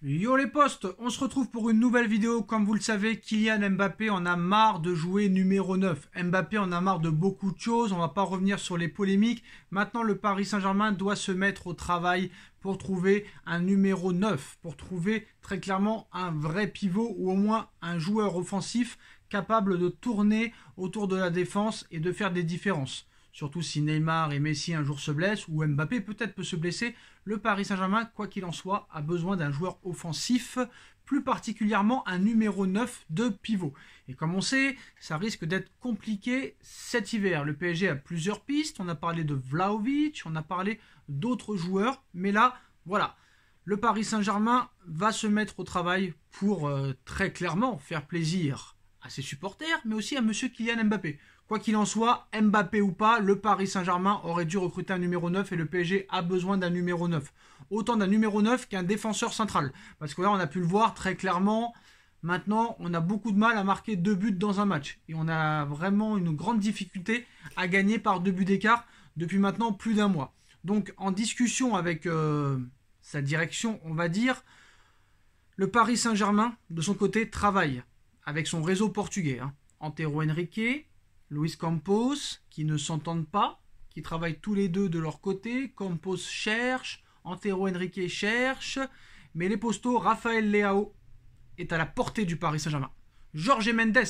Yo les postes, on se retrouve pour une nouvelle vidéo. Comme vous le savez, Kylian Mbappé en a marre de jouer numéro 9. Mbappé en a marre de beaucoup de choses, on va pas revenir sur les polémiques. Maintenant, le Paris Saint-Germain doit se mettre au travail pour trouver un numéro 9, pour trouver très clairement un vrai pivot ou au moins un joueur offensif capable de tourner autour de la défense et de faire des différences. Surtout si Neymar et Messi un jour se blessent ou Mbappé peut-être peut se blesser, le Paris Saint-Germain, quoi qu'il en soit, a besoin d'un joueur offensif, plus particulièrement un numéro 9 de pivot. Et comme on sait, ça risque d'être compliqué cet hiver. Le PSG a plusieurs pistes, on a parlé de Vlaovic, on a parlé d'autres joueurs, mais là, voilà. Le Paris Saint-Germain va se mettre au travail pour euh, très clairement faire plaisir à ses supporters, mais aussi à Monsieur Kylian Mbappé. Quoi qu'il en soit, Mbappé ou pas, le Paris Saint-Germain aurait dû recruter un numéro 9 et le PSG a besoin d'un numéro 9. Autant d'un numéro 9 qu'un défenseur central. Parce que là, on a pu le voir très clairement. Maintenant, on a beaucoup de mal à marquer deux buts dans un match. Et on a vraiment une grande difficulté à gagner par deux buts d'écart depuis maintenant plus d'un mois. Donc, en discussion avec euh, sa direction, on va dire, le Paris Saint-Germain, de son côté, travaille avec son réseau portugais. Hein. Antero Henrique, Luis Campos, qui ne s'entendent pas, qui travaillent tous les deux de leur côté. Campos cherche, Antero Henrique cherche, mais les postaux, Rafael Leao est à la portée du Paris Saint-Germain. Jorge Mendes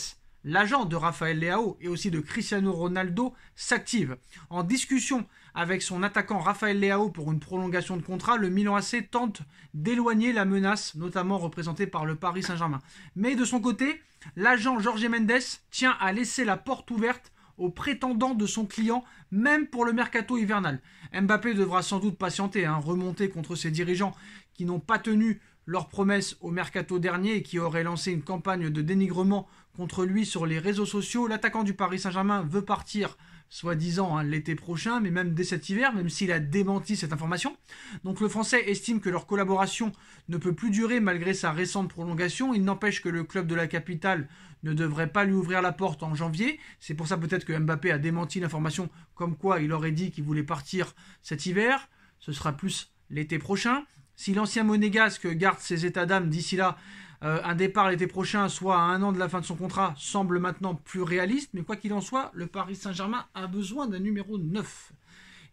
l'agent de Rafael Leao et aussi de Cristiano Ronaldo s'active. En discussion avec son attaquant Rafael Leao pour une prolongation de contrat, le Milan AC tente d'éloigner la menace, notamment représentée par le Paris Saint-Germain. Mais de son côté, l'agent Jorge Mendes tient à laisser la porte ouverte aux prétendants de son client, même pour le mercato hivernal. Mbappé devra sans doute patienter, hein, remonter contre ses dirigeants qui n'ont pas tenu leur promesse au mercato dernier qui aurait lancé une campagne de dénigrement contre lui sur les réseaux sociaux. L'attaquant du Paris Saint-Germain veut partir, soi-disant, hein, l'été prochain, mais même dès cet hiver, même s'il a démenti cette information. Donc le Français estime que leur collaboration ne peut plus durer malgré sa récente prolongation. Il n'empêche que le club de la capitale ne devrait pas lui ouvrir la porte en janvier. C'est pour ça peut-être que Mbappé a démenti l'information comme quoi il aurait dit qu'il voulait partir cet hiver. Ce sera plus l'été prochain. Si l'ancien monégasque garde ses états d'âme d'ici là, euh, un départ l'été prochain, soit à un an de la fin de son contrat, semble maintenant plus réaliste. Mais quoi qu'il en soit, le Paris Saint-Germain a besoin d'un numéro 9.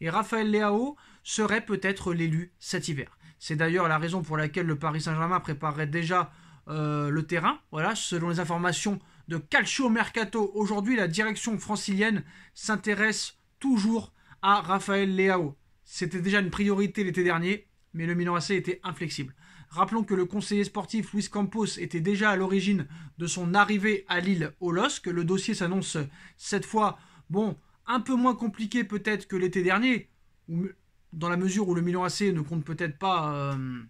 Et Raphaël Léao serait peut-être l'élu cet hiver. C'est d'ailleurs la raison pour laquelle le Paris Saint-Germain préparerait déjà euh, le terrain. Voilà, selon les informations de Calcio Mercato, aujourd'hui la direction francilienne s'intéresse toujours à Raphaël Léao. C'était déjà une priorité l'été dernier, mais le Milan AC était inflexible. Rappelons que le conseiller sportif Luis Campos était déjà à l'origine de son arrivée à Lille au LOSC. Le dossier s'annonce cette fois, bon, un peu moins compliqué peut-être que l'été dernier, dans la mesure où le Milan AC ne compte peut-être pas euh,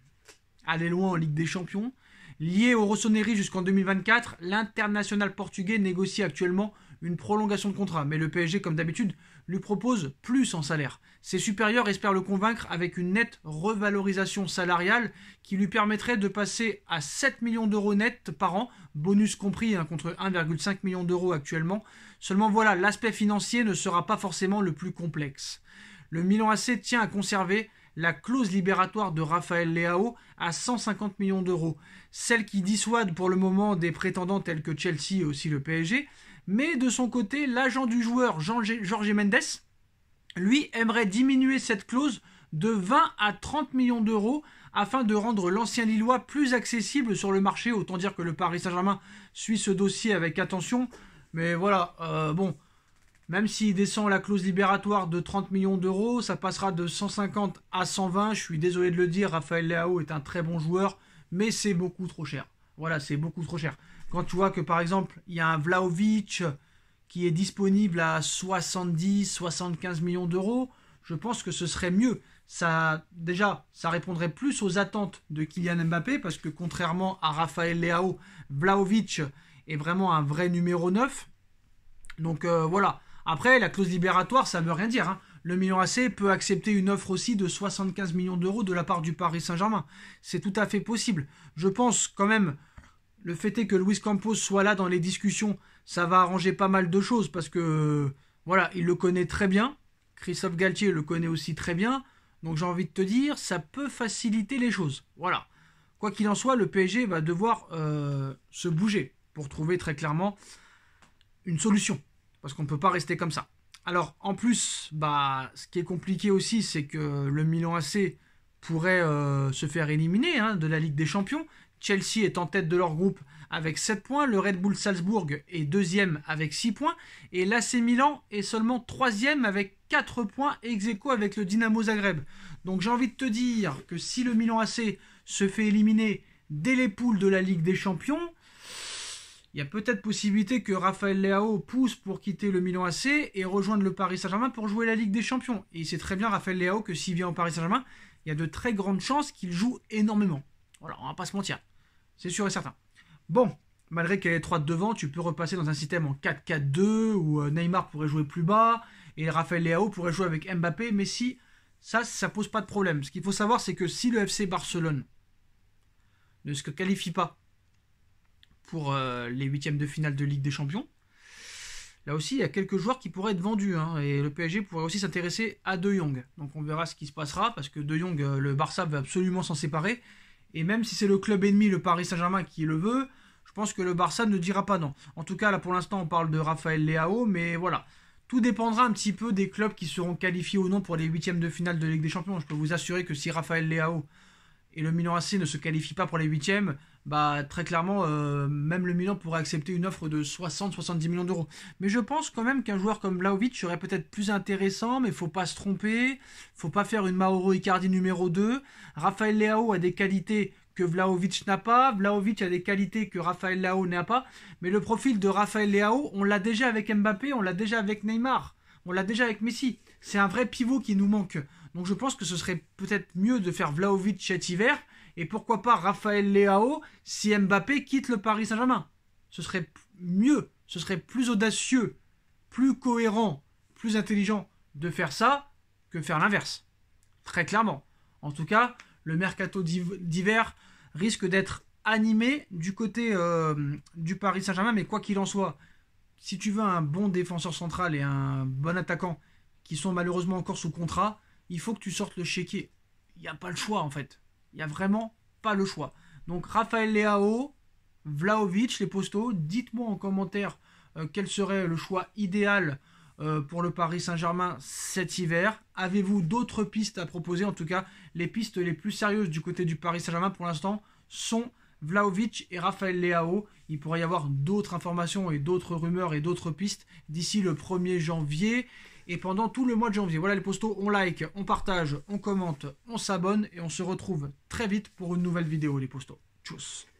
aller loin en Ligue des Champions. Lié au Rossoneri jusqu'en 2024, l'international portugais négocie actuellement une prolongation de contrat, mais le PSG, comme d'habitude, lui propose plus en salaire. Ses supérieurs espèrent le convaincre avec une nette revalorisation salariale qui lui permettrait de passer à 7 millions d'euros nets par an, bonus compris hein, contre 1,5 million d'euros actuellement. Seulement voilà, l'aspect financier ne sera pas forcément le plus complexe. Le Milan AC tient à conserver la clause libératoire de Raphaël Leao à 150 millions d'euros, celle qui dissuade pour le moment des prétendants tels que Chelsea et aussi le PSG, mais de son côté, l'agent du joueur Jorge Mendes, lui, aimerait diminuer cette clause de 20 à 30 millions d'euros afin de rendre l'ancien Lillois plus accessible sur le marché. Autant dire que le Paris Saint-Germain suit ce dossier avec attention. Mais voilà, euh, bon, même s'il descend la clause libératoire de 30 millions d'euros, ça passera de 150 à 120. Je suis désolé de le dire, Raphaël Leao est un très bon joueur, mais c'est beaucoup trop cher. Voilà, c'est beaucoup trop cher. Quand tu vois que par exemple, il y a un Vlaovic qui est disponible à 70, 75 millions d'euros, je pense que ce serait mieux. Ça, déjà, ça répondrait plus aux attentes de Kylian Mbappé, parce que contrairement à Raphaël Leao, Vlaovic est vraiment un vrai numéro 9. Donc euh, voilà, après, la clause libératoire, ça ne veut rien dire. Hein. Le million AC peut accepter une offre aussi de 75 millions d'euros de la part du Paris Saint-Germain. C'est tout à fait possible. Je pense quand même, le fait est que Luis Campos soit là dans les discussions, ça va arranger pas mal de choses parce que, voilà, il le connaît très bien. Christophe Galtier le connaît aussi très bien. Donc j'ai envie de te dire, ça peut faciliter les choses. Voilà. Quoi qu'il en soit, le PSG va devoir euh, se bouger pour trouver très clairement une solution parce qu'on ne peut pas rester comme ça. Alors en plus, bah, ce qui est compliqué aussi, c'est que le Milan AC pourrait euh, se faire éliminer hein, de la Ligue des Champions. Chelsea est en tête de leur groupe avec 7 points, le Red Bull Salzbourg est deuxième avec 6 points, et l'AC Milan est seulement troisième avec 4 points ex aequo avec le Dynamo Zagreb. Donc j'ai envie de te dire que si le Milan AC se fait éliminer dès les poules de la Ligue des Champions, il y a peut-être possibilité que Raphaël Leao pousse pour quitter le Milan AC et rejoindre le Paris Saint-Germain pour jouer la Ligue des Champions. Et c'est très bien, Raphaël Leao, que s'il vient au Paris Saint-Germain, il y a de très grandes chances qu'il joue énormément. Voilà, on va pas se mentir. C'est sûr et certain. Bon, malgré qu'elle est étroite devant, tu peux repasser dans un système en 4-4-2 où euh, Neymar pourrait jouer plus bas et Raphaël Leao pourrait jouer avec Mbappé, Mais si, Ça, ça pose pas de problème. Ce qu'il faut savoir, c'est que si le FC Barcelone ne se qualifie pas pour euh, les huitièmes de finale de Ligue des Champions. Là aussi, il y a quelques joueurs qui pourraient être vendus. Hein, et le PSG pourrait aussi s'intéresser à De Jong. Donc on verra ce qui se passera, parce que De Jong, euh, le Barça veut absolument s'en séparer. Et même si c'est le club ennemi, le Paris Saint-Germain, qui le veut, je pense que le Barça ne dira pas non. En tout cas, là pour l'instant, on parle de Raphaël Leao, mais voilà. Tout dépendra un petit peu des clubs qui seront qualifiés ou non pour les huitièmes de finale de Ligue des Champions. Je peux vous assurer que si Raphaël Leao et le Milan AC ne se qualifient pas pour les huitièmes, bah, très clairement, euh, même le Milan pourrait accepter une offre de 60-70 millions d'euros. Mais je pense quand même qu'un joueur comme Vlaovic serait peut-être plus intéressant, mais faut pas se tromper, faut pas faire une Mauro Icardi numéro 2. Raphaël Leao a des qualités que Vlaovic n'a pas, Vlaovic a des qualités que Raphaël Leao n'a pas, mais le profil de Raphaël Leao, on l'a déjà avec Mbappé, on l'a déjà avec Neymar, on l'a déjà avec Messi. C'est un vrai pivot qui nous manque. Donc je pense que ce serait peut-être mieux de faire Vlaovic cet hiver et pourquoi pas Raphaël Leao si Mbappé quitte le Paris Saint-Germain Ce serait mieux, ce serait plus audacieux, plus cohérent, plus intelligent de faire ça que faire l'inverse. Très clairement. En tout cas, le mercato d'hiver risque d'être animé du côté euh, du Paris Saint-Germain, mais quoi qu'il en soit, si tu veux un bon défenseur central et un bon attaquant qui sont malheureusement encore sous contrat, il faut que tu sortes le chéquier. Il n'y a pas le choix en fait. Il n'y a vraiment pas le choix. Donc Raphaël Léao, Vlaovic, les postaux, dites-moi en commentaire euh, quel serait le choix idéal euh, pour le Paris Saint-Germain cet hiver. Avez-vous d'autres pistes à proposer En tout cas, les pistes les plus sérieuses du côté du Paris Saint-Germain pour l'instant sont Vlaovic et Raphaël Leao. Il pourrait y avoir d'autres informations et d'autres rumeurs et d'autres pistes d'ici le 1er janvier et pendant tout le mois de janvier. Voilà les postos, on like, on partage, on commente, on s'abonne et on se retrouve très vite pour une nouvelle vidéo les postos. Tchuss